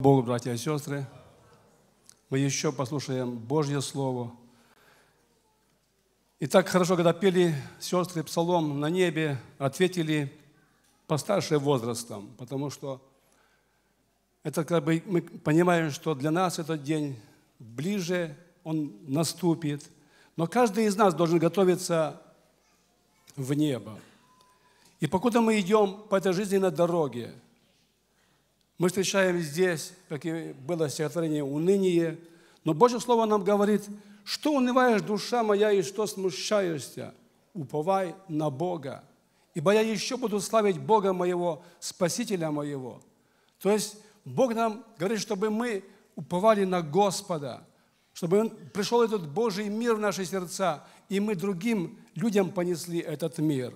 Богу, братья и сестры, мы еще послушаем Божье Слово. И так хорошо, когда пели сестры псалом на небе, ответили постарше возрастом, потому что это как бы мы понимаем, что для нас этот день ближе, он наступит. Но каждый из нас должен готовиться в небо. И покуда мы идем по этой жизненной дороге – мы встречаем здесь, как и было стихотворение, уныние. Но Божье Слово нам говорит, что унываешь, душа моя, и что смущаешься? Уповай на Бога. Ибо я еще буду славить Бога моего, Спасителя моего. То есть Бог нам говорит, чтобы мы уповали на Господа, чтобы пришел этот Божий мир в наши сердца, и мы другим людям понесли этот мир.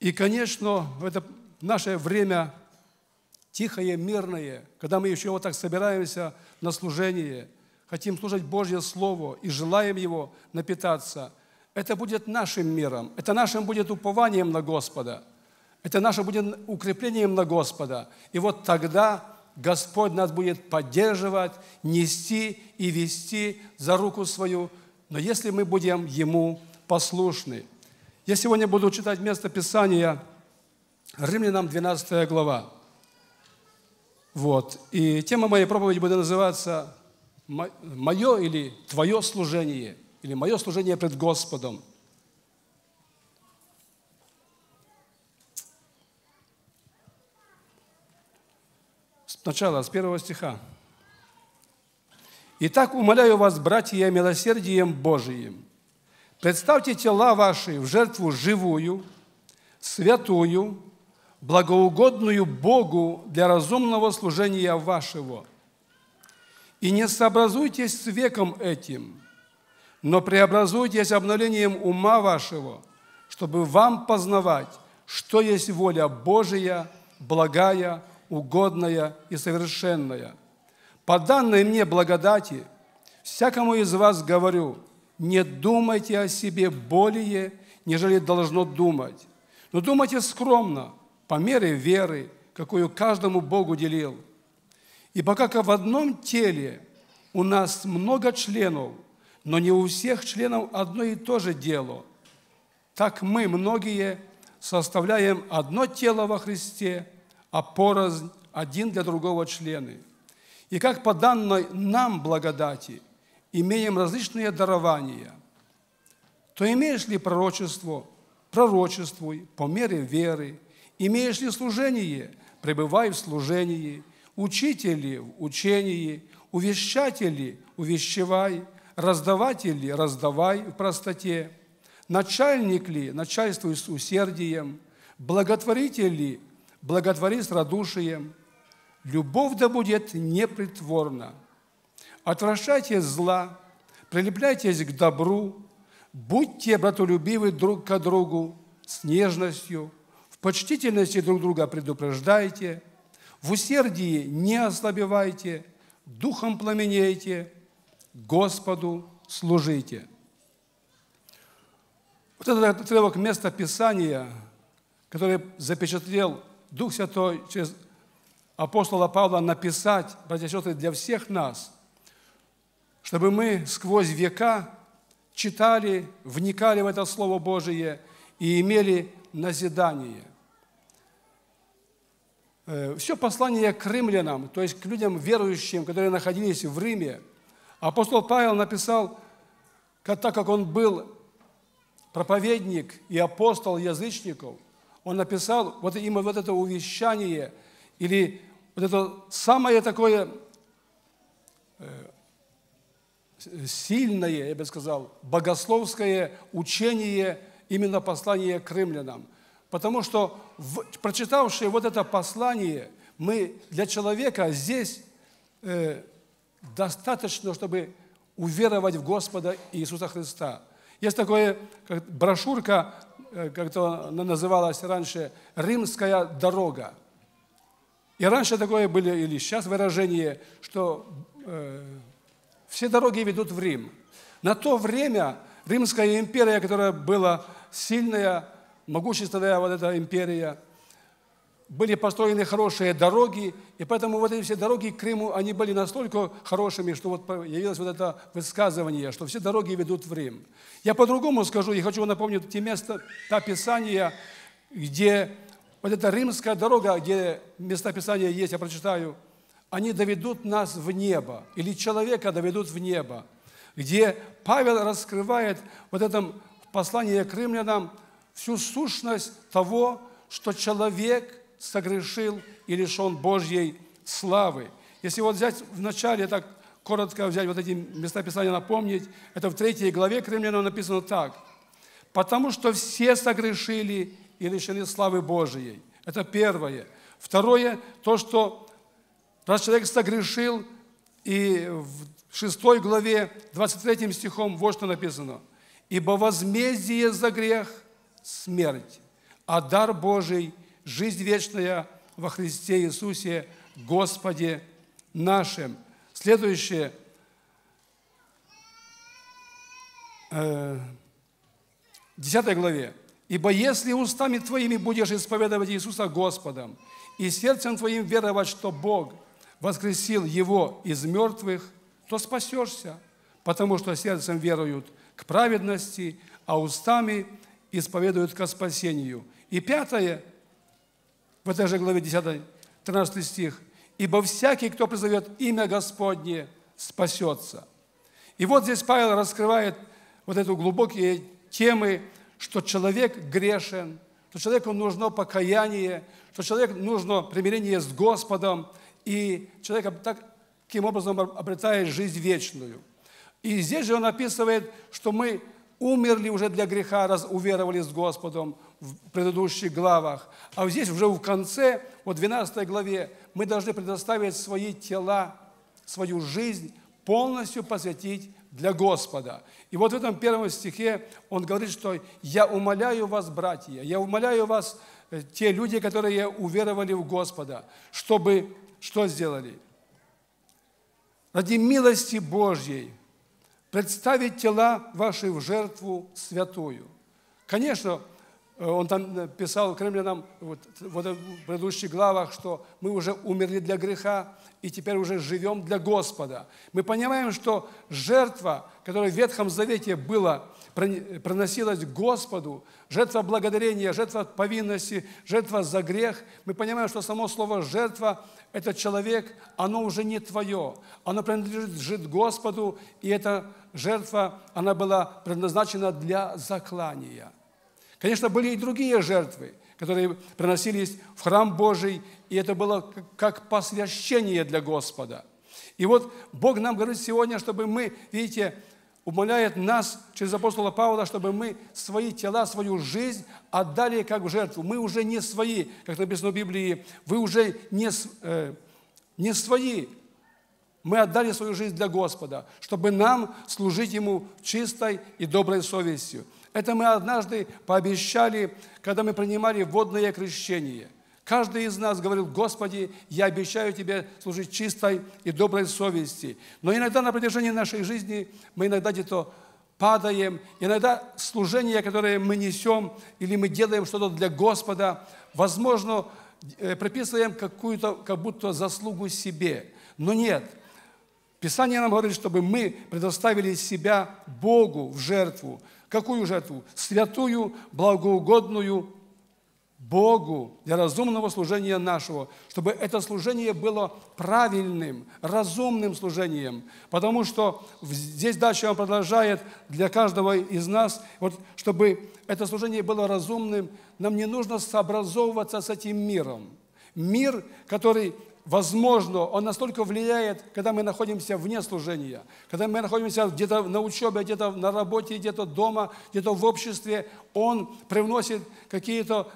И, конечно, в это наше время тихое, мирное, когда мы еще вот так собираемся на служение, хотим слушать Божье Слово и желаем его напитаться, это будет нашим миром, это нашим будет упованием на Господа, это наше будет укреплением на Господа. И вот тогда Господь нас будет поддерживать, нести и вести за руку свою, но если мы будем Ему послушны. Я сегодня буду читать место Писания Римлянам 12 глава. Вот. И тема моей проповеди будет называться «Мое или твое служение» или «Мое служение пред Господом». Сначала, с первого стиха. «Итак, умоляю вас, братья, милосердием Божиим, представьте тела ваши в жертву живую, святую, благоугодную Богу для разумного служения вашего. И не сообразуйтесь с веком этим, но преобразуйтесь обновлением ума вашего, чтобы вам познавать, что есть воля Божия, благая, угодная и совершенная. По данной мне благодати, всякому из вас говорю, не думайте о себе более, нежели должно думать, но думайте скромно – по мере веры, какую каждому Богу делил. Ибо как в одном теле у нас много членов, но не у всех членов одно и то же дело. Так мы, многие, составляем одно тело во Христе, а порознь один для другого члены. И как по данной нам благодати имеем различные дарования, то имеешь ли пророчество, пророчествуй по мере веры, Имеешь ли служение? Пребывай в служении. Учители в учении. Увещатели – увещевай. Раздаватели – раздавай в простоте. Начальник ли – начальствуй с усердием. Благотворители – благотвори с радушием. Любовь да будет непритворна. Отвращайтесь зла, прилепляйтесь к добру, будьте братолюбивы друг к другу с нежностью – почтительности друг друга предупреждайте, в усердии не ослабевайте, духом пламенейте, Господу служите. Вот этот отрывок места Писания, который запечатлел Дух Святой через апостола Павла написать, братья и сестры, для всех нас, чтобы мы сквозь века читали, вникали в это Слово Божие и имели назидание – Э, Все послание к римлянам, то есть к людям верующим, которые находились в Риме. Апостол Павел написал, так как он был проповедник и апостол язычников, он написал вот им вот это увещание или вот это самое такое э, сильное, я бы сказал, богословское учение, именно послание к римлянам. Потому что, в, прочитавшие вот это послание, мы для человека здесь э, достаточно, чтобы уверовать в Господа Иисуса Христа. Есть такая как, брошюрка, э, как-то она называлась раньше, «Римская дорога». И раньше такое были, или сейчас выражение, что э, все дороги ведут в Рим. На то время Римская империя, которая была сильная, могущественная вот эта империя, были построены хорошие дороги, и поэтому вот эти все дороги к Крыму, они были настолько хорошими, что вот появилось вот это высказывание, что все дороги ведут в Рим. Я по-другому скажу, и хочу напомнить те места, та Писания, где вот эта римская дорога, где места Писания есть, я прочитаю, они доведут нас в небо, или человека доведут в небо, где Павел раскрывает вот этом послании к римлянам – всю сущность того, что человек согрешил и лишен Божьей славы. Если вот взять в начале, так коротко взять вот эти места Писания, напомнить, это в третьей главе к римлянам написано так. «Потому что все согрешили и лишены славы Божьей. Это первое. Второе, то, что раз человек согрешил, и в 6 главе 23 стихом вот что написано. «Ибо возмездие за грех – смерть, а дар Божий – жизнь вечная во Христе Иисусе Господе нашим. Следующее. Э, 10 главе. «Ибо если устами твоими будешь исповедовать Иисуса Господом, и сердцем твоим веровать, что Бог воскресил Его из мертвых, то спасешься, потому что сердцем веруют к праведности, а устами – исповедуют ко спасению. И пятое, в этой же главе 10, 13 стих, «Ибо всякий, кто призовет имя Господне, спасется». И вот здесь Павел раскрывает вот эту глубокие темы, что человек грешен, что человеку нужно покаяние, что человеку нужно примирение с Господом, и человек так, таким образом обретает жизнь вечную. И здесь же он описывает, что мы умерли уже для греха, раз уверовали с Господом в предыдущих главах. А здесь уже в конце, вот 12 главе, мы должны предоставить свои тела, свою жизнь полностью посвятить для Господа. И вот в этом первом стихе он говорит, что «Я умоляю вас, братья, я умоляю вас, э, те люди, которые уверовали в Господа, чтобы что сделали? Ради милости Божьей – представить тела ваши в жертву святую. Конечно, э, он там э, писал Кремлянам вот, вот в предыдущих главах, что мы уже умерли для греха и теперь уже живем для Господа. Мы понимаем, что жертва, которая в Ветхом Завете была проносилась Господу, жертва благодарения, жертва повинности, жертва за грех. Мы понимаем, что само слово «жертва» – это человек, оно уже не твое, оно принадлежит Господу, и эта жертва, она была предназначена для заклания. Конечно, были и другие жертвы, которые приносились в храм Божий, и это было как посвящение для Господа. И вот Бог нам говорит сегодня, чтобы мы, видите, умоляет нас через апостола Павла, чтобы мы свои тела, свою жизнь отдали как жертву. Мы уже не свои, как написано в Библии, вы уже не, э, не свои. Мы отдали свою жизнь для Господа, чтобы нам служить Ему чистой и доброй совестью. Это мы однажды пообещали, когда мы принимали водное крещение. Каждый из нас говорил, Господи, я обещаю Тебе служить чистой и доброй совести. Но иногда на протяжении нашей жизни мы иногда где-то падаем, иногда служение, которое мы несем, или мы делаем что-то для Господа, возможно, э, приписываем какую-то, как будто заслугу себе. Но нет. Писание нам говорит, чтобы мы предоставили себя Богу в жертву. Какую жертву? Святую, благоугодную Богу для разумного служения нашего, чтобы это служение было правильным, разумным служением. Потому что здесь дальше он продолжает для каждого из нас, вот, чтобы это служение было разумным, нам не нужно сообразовываться с этим миром. Мир, который возможно, он настолько влияет, когда мы находимся вне служения, когда мы находимся где-то на учебе, где-то на работе, где-то дома, где-то в обществе, он привносит какие-то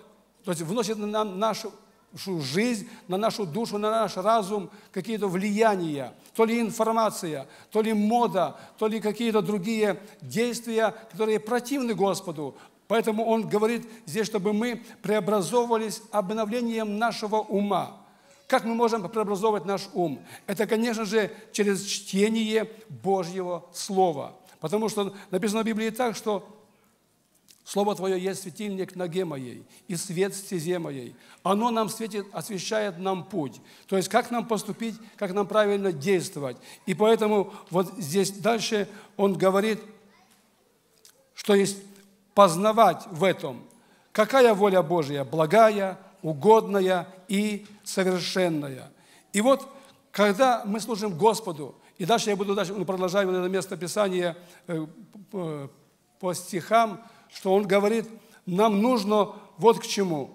то есть вносит на нашу жизнь, на нашу душу, на наш разум какие-то влияния, то ли информация, то ли мода, то ли какие-то другие действия, которые противны Господу. Поэтому Он говорит здесь, чтобы мы преобразовывались обновлением нашего ума. Как мы можем преобразовывать наш ум? Это, конечно же, через чтение Божьего Слова. Потому что написано в Библии так, что Слово Твое есть светильник ноге моей и свет стезе моей. Оно нам светит, освещает нам путь. То есть, как нам поступить, как нам правильно действовать. И поэтому вот здесь дальше он говорит, что есть познавать в этом, какая воля Божья, благая, угодная и совершенная. И вот, когда мы служим Господу, и дальше я буду дальше, продолжаю вот это место Писания э, по стихам, что он говорит, нам нужно вот к чему.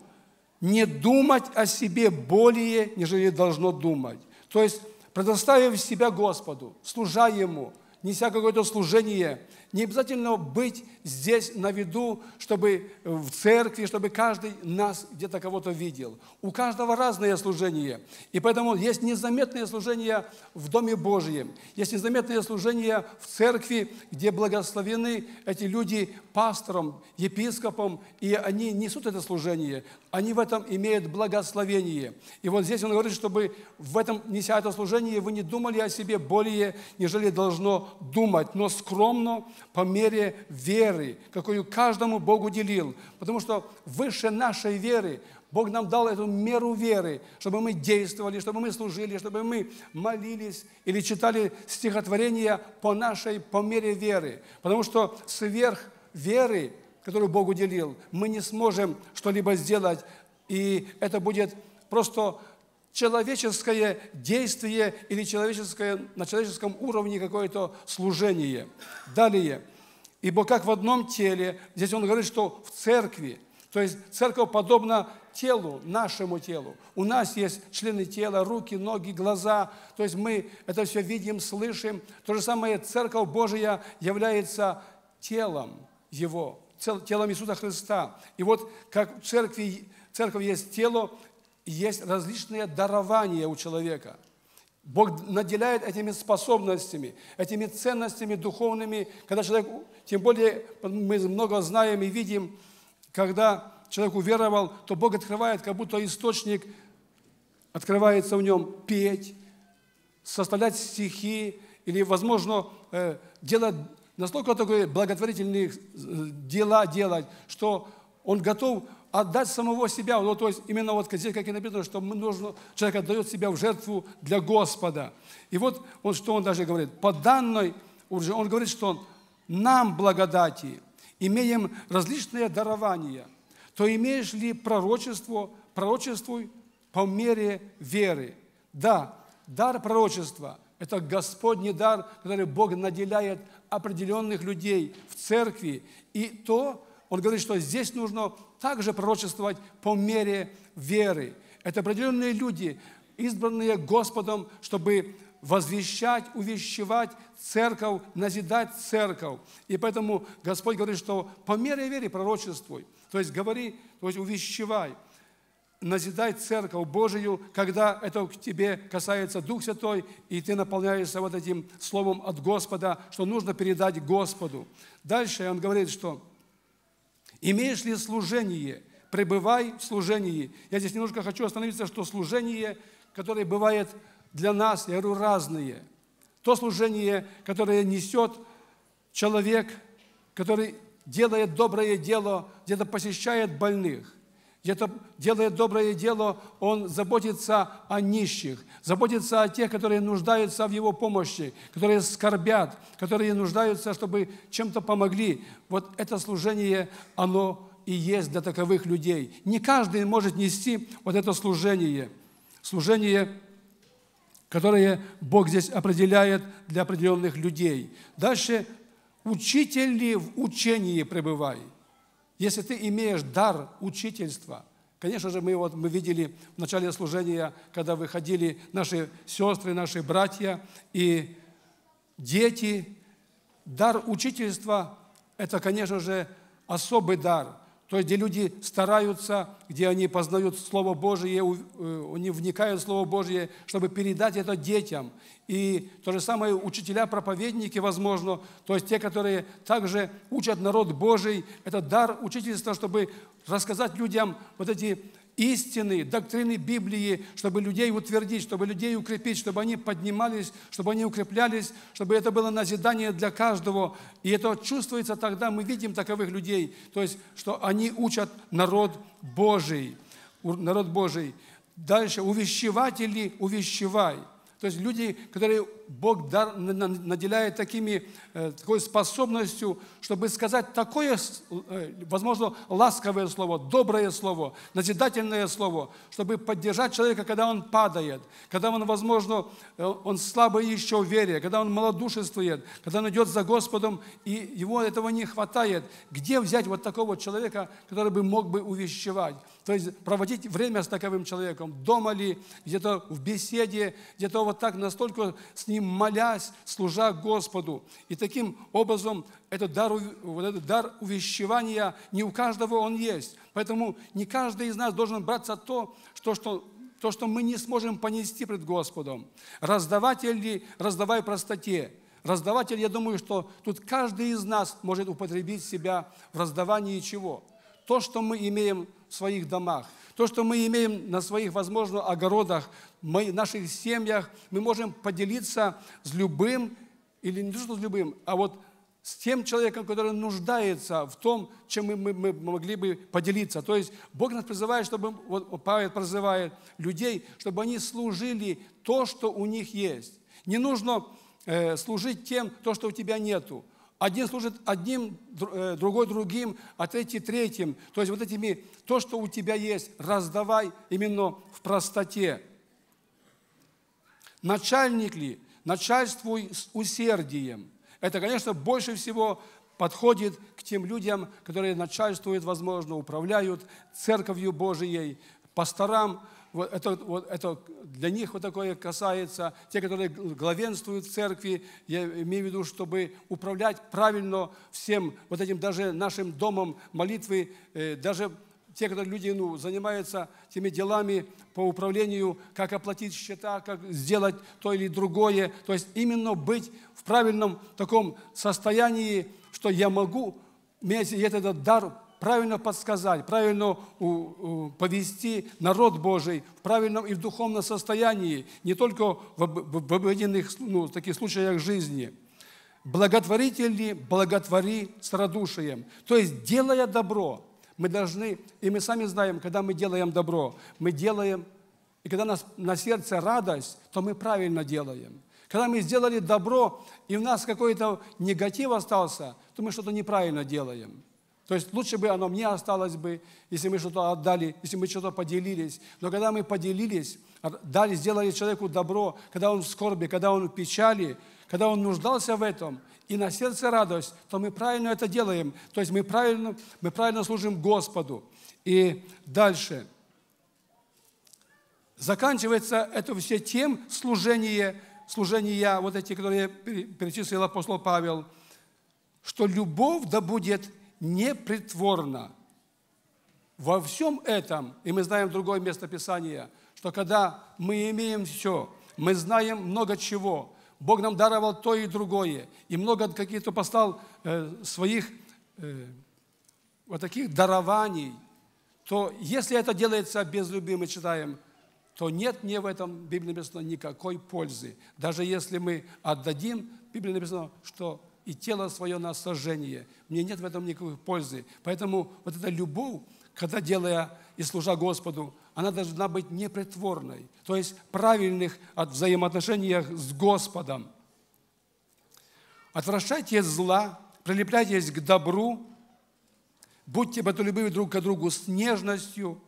Не думать о себе более, нежели должно думать. То есть, предоставив себя Господу, служа Ему, неся какое-то служение – не обязательно быть здесь на виду, чтобы э, в церкви, чтобы каждый нас где-то кого-то видел. У каждого разное служение. И поэтому есть незаметное служение в Доме Божьем, есть незаметное служение в церкви, где благословены эти люди пастором, епископом, и они несут это служение. Они в этом имеют благословение. И вот здесь он говорит, чтобы в этом, неся это служение, вы не думали о себе более, нежели должно думать, но скромно по мере веры, какую каждому Бог уделил, Потому что выше нашей веры Бог нам дал эту меру веры, чтобы мы действовали, чтобы мы служили, чтобы мы молились или читали стихотворения по нашей, по мере веры. Потому что сверх веры, которую Бог уделил, мы не сможем что-либо сделать, и это будет просто человеческое действие или человеческое, на человеческом уровне какое-то служение. Далее. Ибо как в одном теле, здесь он говорит, что в церкви, то есть церковь подобна телу, нашему телу. У нас есть члены тела, руки, ноги, глаза. То есть мы это все видим, слышим. То же самое церковь Божия является телом Его, телом Иисуса Христа. И вот как в церкви, церковь есть тело, есть различные дарования у человека. Бог наделяет этими способностями, этими ценностями духовными, когда человек, тем более мы много знаем и видим, когда человек уверовал, то Бог открывает, как будто источник открывается в нем петь, составлять стихи или, возможно, э, делать настолько такое благотворительные э, дела делать, что он готов отдать самого себя. Ну, то есть именно вот здесь, как и написано, что мы нужно, человек отдает себя в жертву для Господа. И вот он, что он даже говорит. По данной, уже он говорит, что он нам благодати, имеем различные дарования, то имеешь ли пророчество, пророчествуй по мере веры. Да, дар пророчества – это Господний дар, который Бог наделяет определенных людей в церкви. И то, он говорит, что здесь нужно также пророчествовать по мере веры. Это определенные люди, избранные Господом, чтобы возвещать, увещевать церковь, назидать церковь. И поэтому Господь говорит, что по мере веры пророчествуй. То есть говори, то есть увещевай, назидай церковь Божию, когда это к тебе касается Дух Святой, и ты наполняешься вот этим словом от Господа, что нужно передать Господу. Дальше он говорит, что Имеешь ли служение? Пребывай в служении. Я здесь немножко хочу остановиться, что служение, которое бывает для нас, я говорю, разные. То служение, которое несет человек, который делает доброе дело, где-то посещает больных – где-то делает доброе дело, он заботится о нищих, заботится о тех, которые нуждаются в его помощи, которые скорбят, которые нуждаются, чтобы чем-то помогли. Вот это служение, оно и есть для таковых людей. Не каждый может нести вот это служение. Служение, которое Бог здесь определяет для определенных людей. Дальше «Учитель ли в учении пребывает?» Если ты имеешь дар учительства, конечно же, мы, вот, мы видели в начале служения, когда выходили наши сестры, наши братья и дети, дар учительства – это, конечно же, особый дар – то есть где люди стараются, где они познают Слово Божие, э, они вникают в Слово Божие, чтобы передать это детям. И то же самое учителя-проповедники, возможно, то есть те, которые также учат народ Божий, это дар учительства, чтобы рассказать людям вот эти истины, доктрины Библии, чтобы людей утвердить, чтобы людей укрепить, чтобы они поднимались, чтобы они укреплялись, чтобы это было назидание для каждого. И это чувствуется тогда, мы видим таковых людей, то есть, что они учат народ Божий. Народ Божий. Дальше, увещеватели, увещевай – то есть люди, которые Бог дар, наделяет такими, э, такой способностью, чтобы сказать такое, э, возможно, ласковое слово, доброе слово, назидательное слово, чтобы поддержать человека, когда он падает, когда он, возможно, э, он слабый еще в вере, когда он малодушествует, когда он идет за Господом, и его этого не хватает. Где взять вот такого человека, который бы мог бы увещевать? То есть проводить время с таковым человеком, дома ли, где-то в беседе, где-то вот так настолько с ним молясь, служа Господу. И таким образом этот дар, вот этот дар увещевания не у каждого он есть. Поэтому не каждый из нас должен браться то, что, что то, что мы не сможем понести пред Господом. раздавать ли, раздавай простоте. Раздаватель, я думаю, что тут каждый из нас может употребить себя в раздавании чего? То, что мы имеем своих домах, то, что мы имеем на своих, возможно, огородах, мы, в наших семьях, мы можем поделиться с любым, или не то, что с любым, а вот с тем человеком, который нуждается в том, чем мы, мы, мы могли бы поделиться. То есть Бог нас призывает, чтобы, вот Павел призывает людей, чтобы они служили то, что у них есть. Не нужно э, служить тем, то, что у тебя нету. Один служит одним, э, другой другим, а третий третьим. То есть вот этими, то, что у тебя есть, раздавай именно в простоте. Начальник ли, начальствуй с усердием. Это, конечно, больше всего подходит к тем людям, которые начальствуют, возможно, управляют церковью Божией, пасторам, вот это, вот это для них вот такое касается, те, которые главенствуют в церкви, я имею в виду, чтобы управлять правильно всем вот этим даже нашим домом молитвы, э, даже те, которые люди ну, занимаются теми делами по управлению, как оплатить счета, как сделать то или другое. То есть именно быть в правильном таком состоянии, что я могу иметь этот дар правильно подсказать, правильно повести народ Божий в правильном и в духовном состоянии, не только в обыденных ну, таких случаях жизни. Благотворительный благотвори с радушием, то есть делая добро. Мы должны, и мы сами знаем, когда мы делаем добро, мы делаем, и когда нас, на сердце радость, то мы правильно делаем. Когда мы сделали добро, и у нас какой-то негатив остался, то мы что-то неправильно делаем. То есть лучше бы оно мне осталось бы, если мы что-то отдали, если мы что-то поделились. Но когда мы поделились, дали, сделали человеку добро, когда он в скорби, когда он в печали, когда он нуждался в этом, и на сердце радость, то мы правильно это делаем. То есть мы правильно, мы правильно служим Господу. И дальше. Заканчивается это все тем служение, служения, вот эти, которые перечислил апостол Павел, что любовь да будет непритворно. Во всем этом, и мы знаем другое место Писания, что когда мы имеем все, мы знаем много чего, Бог нам даровал то и другое, и много каких-то послал э, своих э, вот таких дарований, то если это делается без любви, мы читаем, то нет мне в этом, Библии написано, никакой пользы. Даже если мы отдадим, Библия написано, что и тело свое на сожжение. Мне нет в этом никакой пользы. Поэтому вот эта любовь, когда делая и служа Господу, она должна быть непритворной, то есть правильных от взаимоотношениях с Господом. Отвращайтесь зла, прилепляйтесь к добру, будьте братолюбивы друг к другу с нежностью,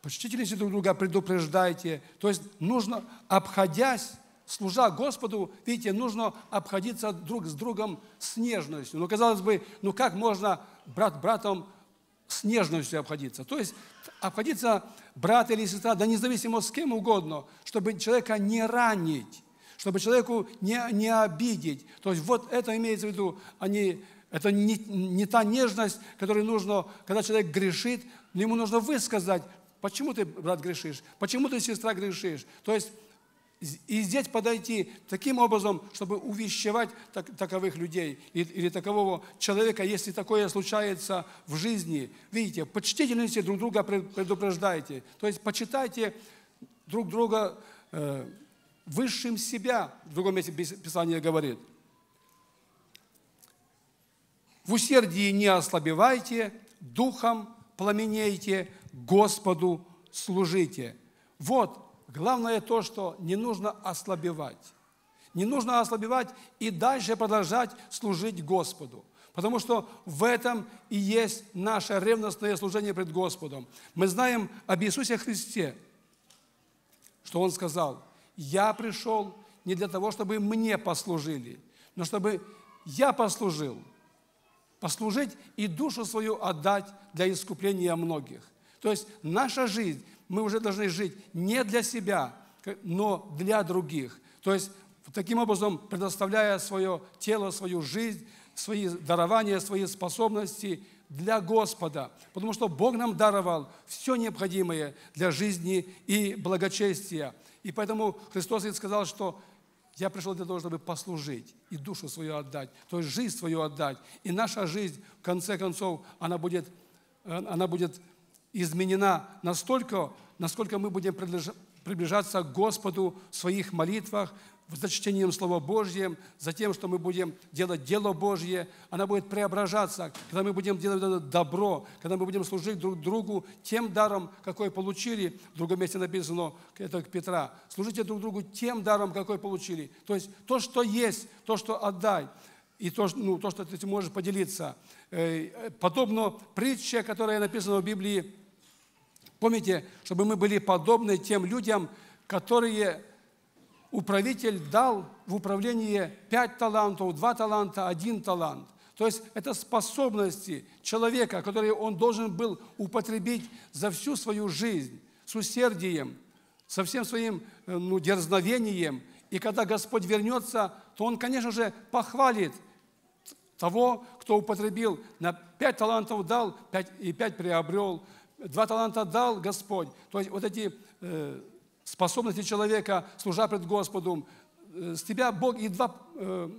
почтительностью друг друга предупреждайте. То есть нужно, обходясь, служа Господу, видите, нужно обходиться друг с другом с нежностью. Но казалось бы, ну как можно брат братом с нежностью обходиться? То есть обходиться брат или сестра, да независимо с кем угодно, чтобы человека не ранить, чтобы человеку не, не обидеть. То есть вот это имеется в виду, они, а это не, не та нежность, которую нужно, когда человек грешит, ему нужно высказать, почему ты, брат, грешишь, почему ты, сестра, грешишь. То есть и здесь подойти таким образом, чтобы увещевать так, таковых людей или, такового человека, если такое случается в жизни. Видите, почтительности друг друга предупреждайте. То есть почитайте друг друга э, высшим себя, в другом месте Писание говорит. В усердии не ослабевайте, духом пламенейте, Господу служите. Вот Главное то, что не нужно ослабевать. Не нужно ослабевать и дальше продолжать служить Господу. Потому что в этом и есть наше ревностное служение пред Господом. Мы знаем об Иисусе Христе, что Он сказал, «Я пришел не для того, чтобы мне послужили, но чтобы я послужил, послужить и душу свою отдать для искупления многих». То есть наша жизнь мы уже должны жить не для себя, но для других. То есть таким образом предоставляя свое тело, свою жизнь, свои дарования, свои способности для Господа. Потому что Бог нам даровал все необходимое для жизни и благочестия. И поэтому Христос и сказал, что я пришел для того, чтобы послужить и душу свою отдать, то есть жизнь свою отдать. И наша жизнь, в конце концов, она будет, э, она будет изменена настолько, насколько мы будем приближаться к Господу в своих молитвах, за чтением Слова Божьим, за тем, что мы будем делать дело Божье. Она будет преображаться, когда мы будем делать добро, когда мы будем служить друг другу тем даром, какой получили. В другом месте написано, это к Петра. Служите друг другу тем даром, какой получили. То есть то, что есть, то, что отдай и то, ну, то, что ты можешь поделиться. Э, подобно притче, которая написана в Библии, Помните, чтобы мы были подобны тем людям, которые управитель дал в управлении пять талантов, два таланта, один талант. То есть это способности человека, которые он должен был употребить за всю свою жизнь, с усердием, со всем своим э, ну, дерзновением. И когда Господь вернется, то он, конечно же, похвалит того, кто употребил, на пять талантов дал пять, и пять приобрел, два таланта дал Господь. То есть вот эти э, способности человека, служа пред Господом, э, с тебя Бог едва э,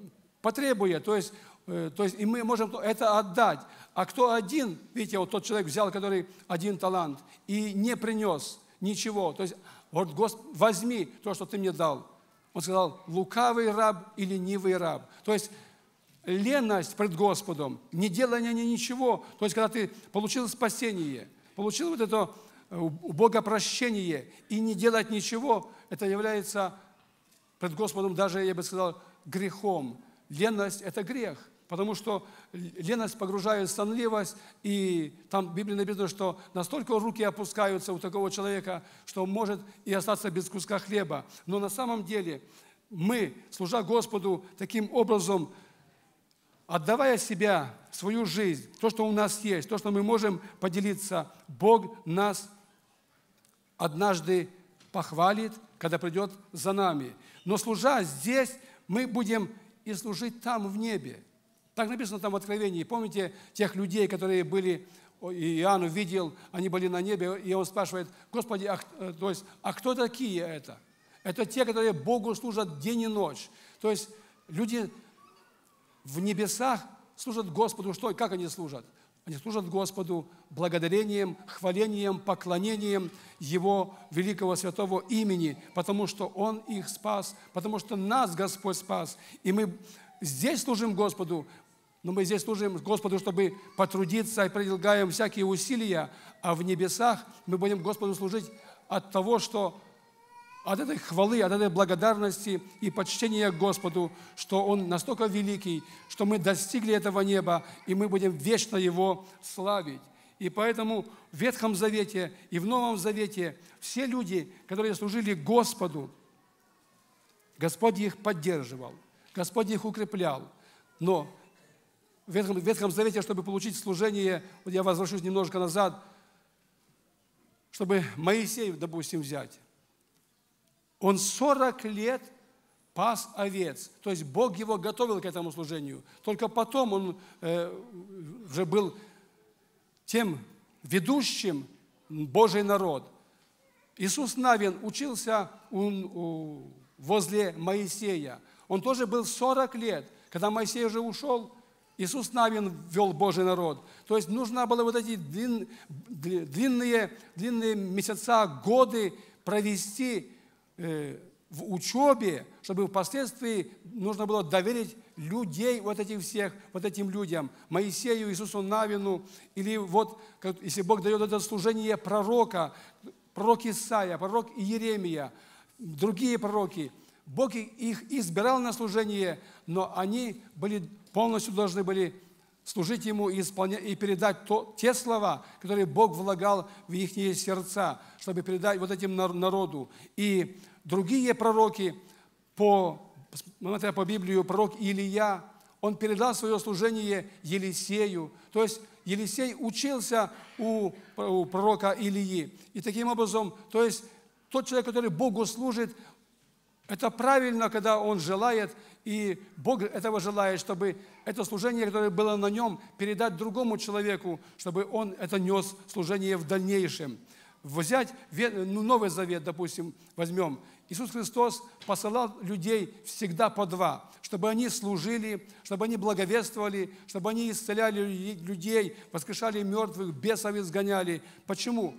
потребует. То есть, э, то есть и мы можем это отдать. А кто один, видите, вот тот человек взял, который один талант и не принес ничего. То есть вот Господь, возьми то, что ты мне дал. Он сказал, лукавый раб и ленивый раб. То есть леность пред Господом, не делание ничего. То есть, когда ты получил спасение, получил вот это э, богопрощение и не делать ничего, это является пред Господом даже, я бы сказал, грехом. Леность – это грех, потому что леность погружает в сонливость, и там в Библии написано, что настолько руки опускаются у такого человека, что он может и остаться без куска хлеба. Но на самом деле мы, служа Господу таким образом, отдавая себя свою жизнь, то, что у нас есть, то, что мы можем поделиться. Бог нас однажды похвалит, когда придет за нами. Но служа здесь, мы будем и служить там, в небе. Так написано там в Откровении. Помните тех людей, которые были, и Иоанн увидел, они были на небе, и он спрашивает, Господи, а, э, то есть, а кто такие это? Это те, которые Богу служат день и ночь. То есть люди в небесах служат Господу, что и как они служат? Они служат Господу благодарением, хвалением, поклонением Его великого святого имени, потому что Он их спас, потому что нас Господь спас. И мы здесь служим Господу, но мы здесь служим Господу, чтобы потрудиться и предлагаем всякие усилия, а в небесах мы будем Господу служить от того, что от этой хвалы, от этой благодарности и почтения Господу, что Он настолько великий, что мы достигли этого неба, и мы будем вечно Его славить. И поэтому в Ветхом Завете и в Новом Завете все люди, которые служили Господу, Господь их поддерживал, Господь их укреплял. Но в Ветхом, в Ветхом Завете, чтобы получить служение, вот я возвращусь немножко назад, чтобы Моисею, допустим, взять, он 40 лет пас овец. То есть Бог его готовил к этому служению. Только потом он э, уже был тем ведущим Божий народ. Иисус Навин учился у, у, возле Моисея. Он тоже был 40 лет. Когда Моисей уже ушел, Иисус Навин вел Божий народ. То есть нужно было вот эти длин, длинные, длинные месяца, годы провести – Э, в учебе, чтобы впоследствии нужно было доверить людей, вот этих всех, вот этим людям, Моисею, Иисусу Навину, или вот, если Бог дает это служение пророка, пророк Исаия, пророк Иеремия, другие пророки, Бог их избирал на служение, но они были, полностью должны были служить Ему и, исполня... и передать то, те слова, которые Бог влагал в их сердца, чтобы передать вот этим народу. И другие пророки, по, смотря по Библию, пророк Илия, он передал свое служение Елисею. То есть Елисей учился у, у пророка Илии. И таким образом, то есть тот человек, который Богу служит, это правильно, когда он желает, и Бог этого желает, чтобы это служение, которое было на нем, передать другому человеку, чтобы он это нес служение в дальнейшем. Взять ну, Новый Завет, допустим, возьмем. Иисус Христос посылал людей всегда по два, чтобы они служили, чтобы они благовествовали, чтобы они исцеляли людей, воскрешали мертвых, бесов изгоняли. Почему?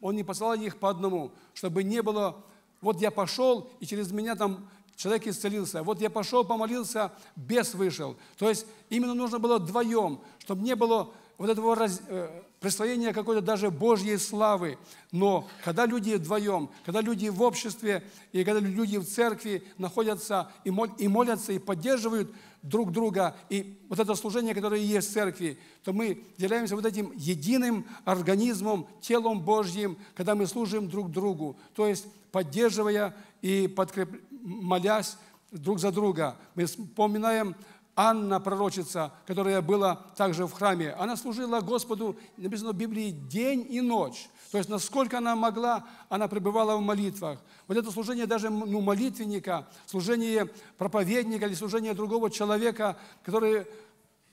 Он не посылал их по одному, чтобы не было вот я пошел, и через меня там человек исцелился. Вот я пошел, помолился, бес вышел. То есть именно нужно было вдвоем, чтобы не было вот этого раз, э, присвоения какой-то даже Божьей славы. Но когда люди вдвоем, когда люди в обществе, и когда люди в церкви находятся и молятся, и поддерживают, друг друга, и вот это служение, которое есть в церкви, то мы являемся вот этим единым организмом, телом Божьим, когда мы служим друг другу, то есть поддерживая и подкреп... молясь друг за друга. Мы вспоминаем Анна, пророчица, которая была также в храме, она служила Господу, написано в Библии, день и ночь. То есть, насколько она могла, она пребывала в молитвах. Вот это служение даже ну, молитвенника, служение проповедника или служение другого человека, который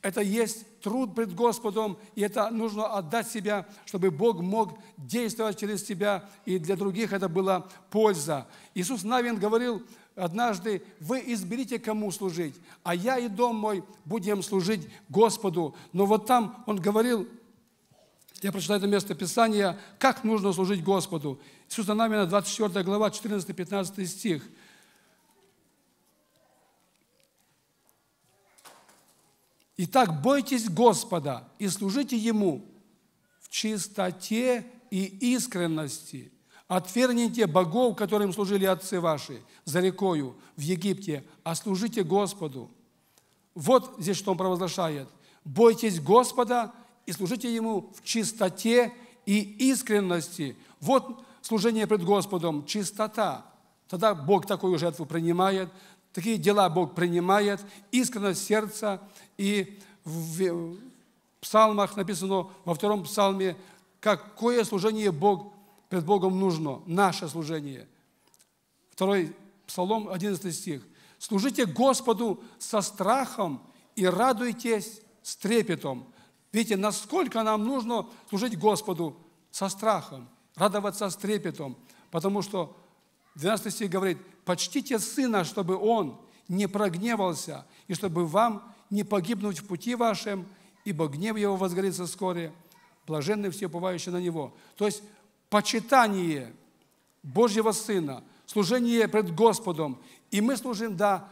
это есть труд пред Господом, и это нужно отдать себя, чтобы Бог мог действовать через тебя, и для других это была польза. Иисус Навин говорил, однажды вы изберите, кому служить, а я и дом мой будем служить Господу. Но вот там он говорил, я прочитаю это место Писания, как нужно служить Господу. Иисуса Намина, 24 глава, 14-15 стих. Итак, бойтесь Господа и служите Ему в чистоте и искренности – Отверните богов, которым служили отцы ваши, за рекою в Египте, а служите Господу. Вот здесь что он провозглашает. Бойтесь Господа и служите Ему в чистоте и искренности. Вот служение пред Господом, чистота. Тогда Бог такую жертву принимает, такие дела Бог принимает, искренность сердца. И в псалмах написано, во втором псалме, какое служение Бог перед Богом нужно наше служение. Второй Псалом, 11 стих. «Служите Господу со страхом и радуйтесь с трепетом». Видите, насколько нам нужно служить Господу со страхом, радоваться с трепетом, потому что 12 стих говорит, «Почтите Сына, чтобы Он не прогневался, и чтобы вам не погибнуть в пути вашем, ибо гнев Его возгорится вскоре, блаженны все, уповающие на Него». То есть почитание Божьего Сына, служение пред Господом. И мы служим, да,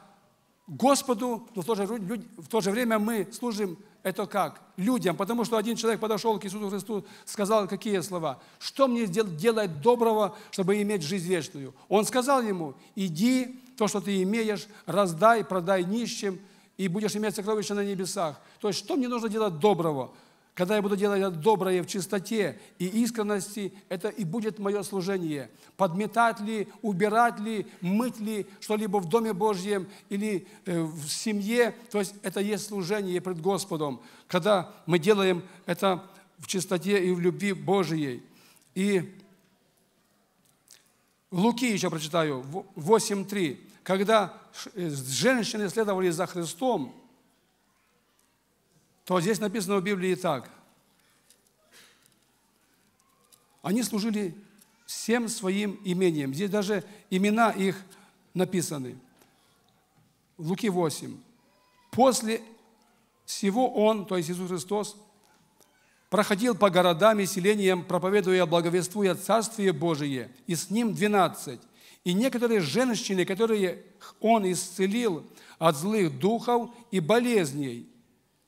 Господу, но в то же, в то же время мы служим это как? Людям. Потому что один человек подошел к Иисусу Христу, сказал какие слова? Что мне делать доброго, чтобы иметь жизнь вечную? Он сказал ему, иди, то, что ты имеешь, раздай, продай нищим, и будешь иметь сокровища на небесах. То есть, что мне нужно делать доброго? Когда я буду делать это доброе в чистоте и искренности, это и будет мое служение. Подметать ли, убирать ли, мыть ли что-либо в Доме Божьем или э, в семье, то есть это есть служение пред Господом, когда мы делаем это в чистоте и в любви Божьей. И Луки еще прочитаю, 8.3. Когда э, женщины следовали за Христом, то здесь написано в Библии так. Они служили всем своим имением. Здесь даже имена их написаны. Луки 8. После всего Он, то есть Иисус Христос, проходил по городам и селениям, проповедуя, благовествуя Царствие Божие, и с Ним двенадцать. И некоторые женщины, которые Он исцелил от злых духов и болезней –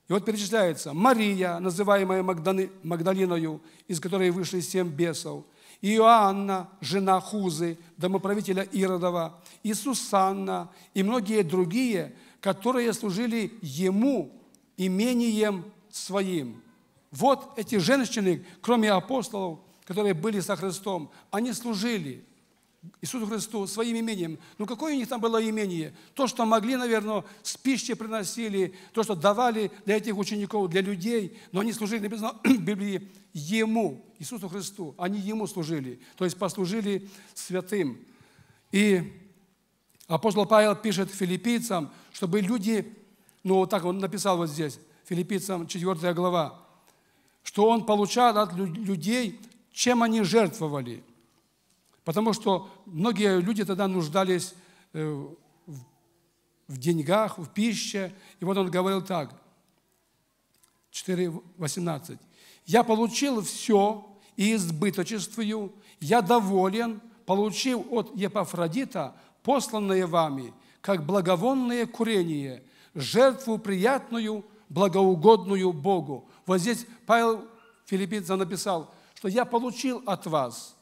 и вот перечисляется Мария, называемая Магдалиною, из которой вышли семь бесов, Иоанна, жена Хузы, домоправителя Иродова, и Сусанна, и многие другие, которые служили ему имением своим. Вот эти женщины, кроме апостолов, которые были со Христом, они служили, Иисусу Христу своим имением. Ну, какое у них там было имение? То, что могли, наверное, с пищи приносили, то, что давали для этих учеников, для людей, но они служили, написано в Библии, Ему, Иисусу Христу. Они Ему служили, то есть послужили святым. И апостол Павел пишет филиппийцам, чтобы люди, ну, вот так он написал вот здесь, филиппийцам 4 глава, что он получал от людей, чем они жертвовали – Потому что многие люди тогда нуждались э, в деньгах, в пище. И вот он говорил так, 4.18. «Я получил все и избыточествую, я доволен, получил от Епафродита посланное вами, как благовонное курение, жертву приятную, благоугодную Богу». Вот здесь Павел Филиппинца написал, что «я получил от вас»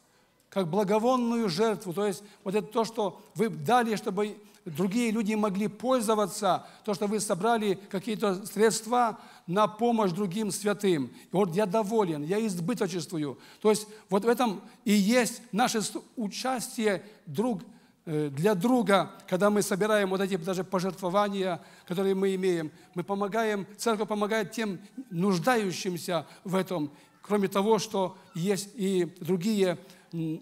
как благовонную жертву. То есть вот это то, что вы дали, чтобы другие люди могли пользоваться, то, что вы собрали какие-то средства на помощь другим святым. И вот я доволен, я избыточествую. То есть вот в этом и есть наше участие друг э, для друга, когда мы собираем вот эти даже пожертвования, которые мы имеем, мы помогаем, церковь помогает тем нуждающимся в этом, кроме того, что есть и другие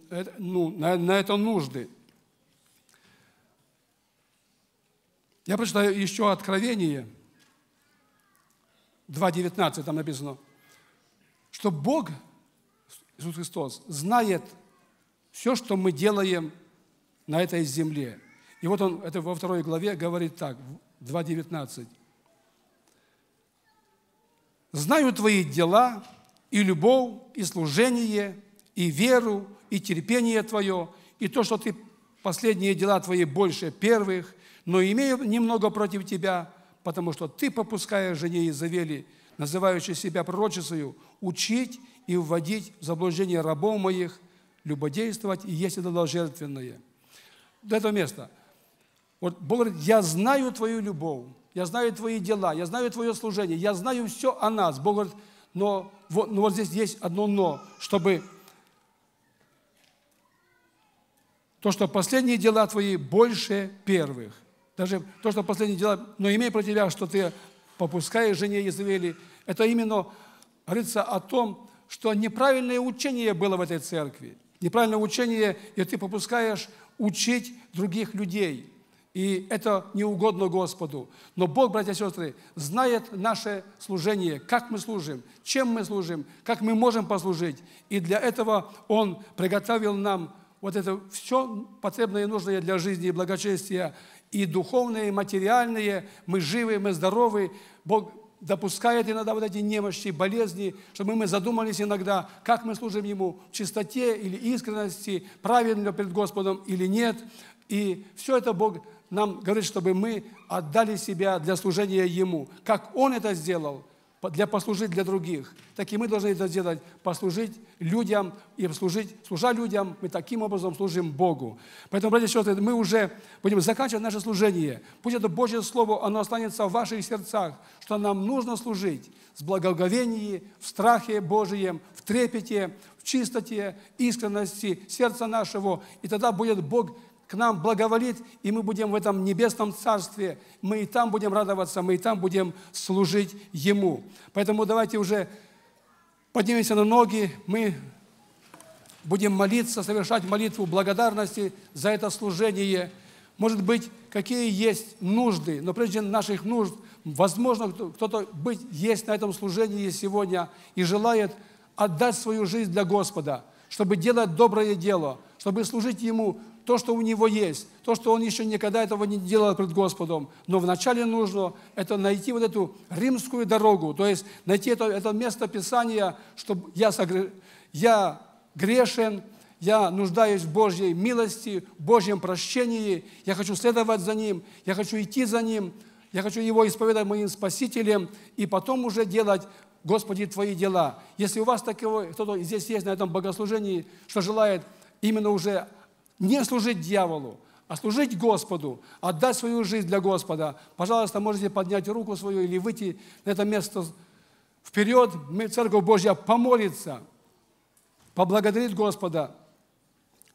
Э, ну, на, на это нужды. Я прочитаю еще Откровение 2.19, там написано, что Бог, Иисус Христос, знает все, что мы делаем на этой земле. И вот он это во второй главе говорит так, 2.19. «Знаю твои дела и любовь, и служение, и веру, и терпение Твое, и то, что Ты последние дела Твои больше первых, но имею немного против Тебя, потому что Ты, попуская жене Изавели, называющей себя пророчицею, учить и вводить в заблуждение рабов моих, любодействовать и есть идоложертвенное». До этого места. Вот Бог говорит, я знаю Твою любовь, я знаю Твои дела, я знаю Твое служение, я знаю все о нас. Бог говорит, но но вот здесь есть одно «но», чтобы то, что последние дела твои больше первых. Даже то, что последние дела, но имей про тебя, что ты попускаешь жене Езавели, это именно говорится о том, что неправильное учение было в этой церкви. Неправильное учение, и ты попускаешь учить других людей. И это не угодно Господу. Но Бог, братья и сестры, знает наше служение, как мы служим, чем мы служим, как мы можем послужить. И для этого Он приготовил нам вот это все потребное и нужное для жизни и благочестия, и духовные, и материальные. мы живы, мы здоровы, Бог допускает иногда вот эти немощи, болезни, чтобы мы задумались иногда, как мы служим Ему, в чистоте или искренности, правильно перед Господом или нет. И все это Бог нам говорит, чтобы мы отдали себя для служения Ему. Как Он это сделал – для послужить для других. Так и мы должны это сделать. послужить людям и служить, служа людям, мы таким образом служим Богу. Поэтому, братья и сестры, мы уже будем заканчивать наше служение. Пусть это Божье Слово, оно останется в ваших сердцах, что нам нужно служить с благоговением, в страхе Божьем, в трепете, в чистоте, искренности сердца нашего. И тогда будет Бог к нам благоволит, и мы будем в этом небесном царстве. Мы и там будем радоваться, мы и там будем служить Ему. Поэтому давайте уже поднимемся на ноги, мы будем молиться, совершать молитву благодарности за это служение. Может быть, какие есть нужды, но прежде наших нужд, возможно, кто-то быть есть на этом служении сегодня и желает отдать свою жизнь для Господа, чтобы делать доброе дело – чтобы служить Ему то, что у него есть, то, что он еще никогда этого не делал пред Господом. Но вначале нужно это найти вот эту римскую дорогу, то есть найти это, это место Писания, что я, согр... я грешен, я нуждаюсь в Божьей милости, в Божьем прощении, я хочу следовать за Ним, я хочу идти за Ним, я хочу Его исповедовать моим Спасителем, и потом уже делать Господи, Твои дела. Если у вас такой кто-то здесь есть на этом богослужении, что желает именно уже не служить дьяволу, а служить Господу, отдать свою жизнь для Господа. Пожалуйста, можете поднять руку свою или выйти на это место вперед. Церковь Божья помолится, поблагодарит Господа,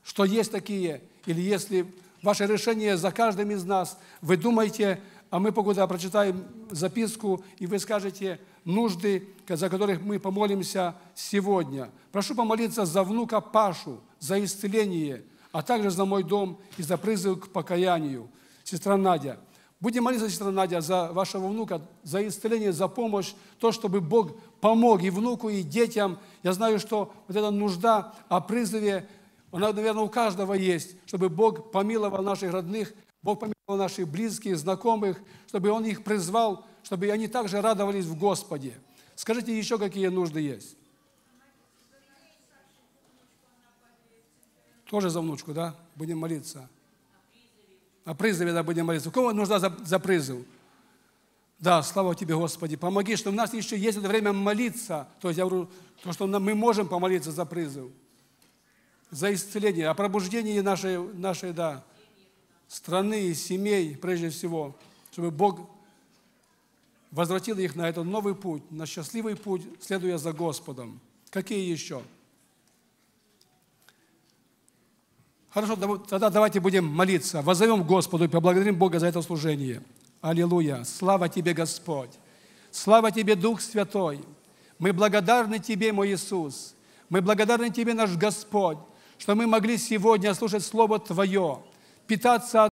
что есть такие, или если ваше решение за каждым из нас, вы думаете, а мы покуда прочитаем записку, и вы скажете нужды, за которых мы помолимся сегодня. Прошу помолиться за внука Пашу – за исцеление, а также за мой дом и за призыв к покаянию. Сестра Надя, будем молиться, сестра Надя, за вашего внука, за исцеление, за помощь, то, чтобы Бог помог и внуку, и детям. Я знаю, что вот эта нужда о призыве, она, наверное, у каждого есть, чтобы Бог помиловал наших родных, Бог помиловал наших близких, знакомых, чтобы Он их призвал, чтобы они также радовались в Господе. Скажите еще, какие нужды есть. Тоже за внучку, да? Будем молиться. О призыве, да, будем молиться. У кого нужда за, за призыв? Да, слава Тебе, Господи. Помоги, что у нас еще есть это время молиться. То есть я говорю, то, что мы можем помолиться за призыв, за исцеление, о пробуждении нашей, нашей да, страны и семей, прежде всего, чтобы Бог возвратил их на этот новый путь, на счастливый путь, следуя за Господом. Какие еще? Хорошо, тогда давайте будем молиться. Возовем Господу и поблагодарим Бога за это служение. Аллилуйя! Слава Тебе, Господь! Слава Тебе, Дух Святой! Мы благодарны Тебе, мой Иисус! Мы благодарны Тебе, наш Господь, что мы могли сегодня слушать Слово Твое, питаться от